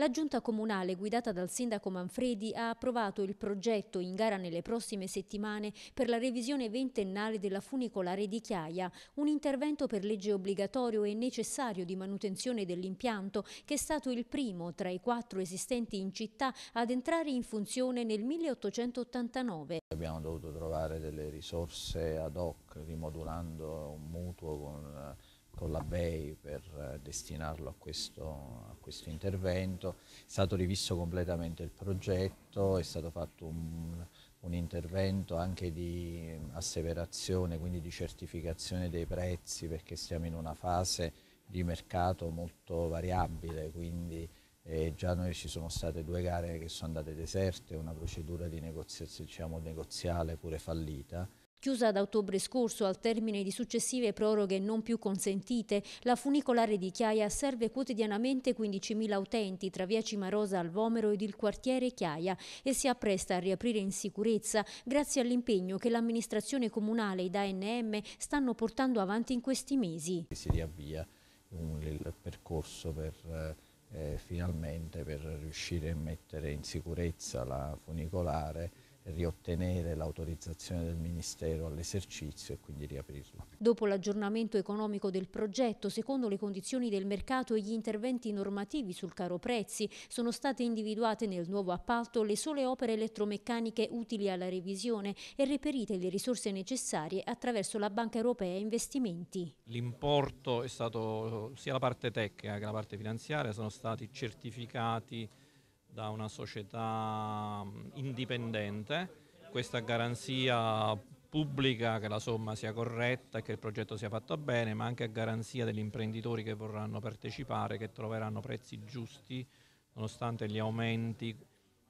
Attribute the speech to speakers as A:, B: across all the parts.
A: La giunta comunale guidata dal sindaco Manfredi ha approvato il progetto in gara nelle prossime settimane per la revisione ventennale della funicolare di Chiaia, un intervento per legge obbligatorio e necessario di manutenzione dell'impianto che è stato il primo tra i quattro esistenti in città ad entrare in funzione nel 1889.
B: Abbiamo dovuto trovare delle risorse ad hoc rimodulando un mutuo con eh, con la BEI per eh, destinarlo a questo, a questo, intervento. È stato rivisto completamente il progetto, è stato fatto un, un intervento anche di asseverazione, quindi di certificazione dei prezzi perché siamo in una fase di mercato molto variabile, quindi eh, già noi ci sono state due gare che sono andate deserte, una procedura di negoziazione diciamo, negoziale pure fallita
A: Chiusa ad ottobre scorso al termine di successive proroghe non più consentite, la funicolare di Chiaia serve quotidianamente 15.000 utenti tra via Cimarosa al Vomero ed il quartiere Chiaia e si appresta a riaprire in sicurezza grazie all'impegno che l'amministrazione comunale ed ANM stanno portando avanti in questi mesi. Si
B: riavvia mm, il percorso per eh, eh, finalmente per riuscire a mettere in sicurezza la funicolare riottenere l'autorizzazione del Ministero all'esercizio e quindi riaprirlo.
A: Dopo l'aggiornamento economico del progetto, secondo le condizioni del mercato e gli interventi normativi sul caro prezzi, sono state individuate nel nuovo appalto le sole opere elettromeccaniche utili alla revisione e reperite le risorse necessarie attraverso la Banca Europea Investimenti.
C: L'importo è stato sia la parte tecnica che la parte finanziaria sono stati certificati da una società mm, indipendente, questa garanzia pubblica che la somma sia corretta e che il progetto sia fatto bene, ma anche a garanzia degli imprenditori che vorranno partecipare, che troveranno prezzi giusti nonostante gli aumenti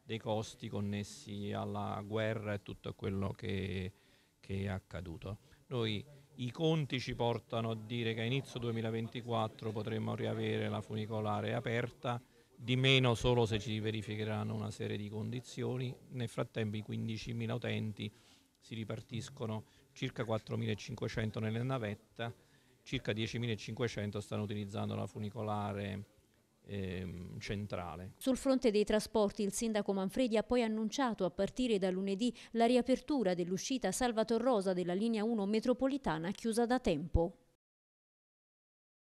C: dei costi connessi alla guerra e tutto quello che, che è accaduto. Noi i conti ci portano a dire che a inizio 2024 potremmo riavere la funicolare aperta di meno solo se ci verificheranno una serie di condizioni. Nel frattempo i 15.000 utenti si ripartiscono circa 4.500 nelle navette, circa 10.500 stanno utilizzando la funicolare ehm, centrale.
A: Sul fronte dei trasporti il sindaco Manfredi ha poi annunciato a partire da lunedì la riapertura dell'uscita Salvator Rosa della linea 1 metropolitana chiusa da tempo.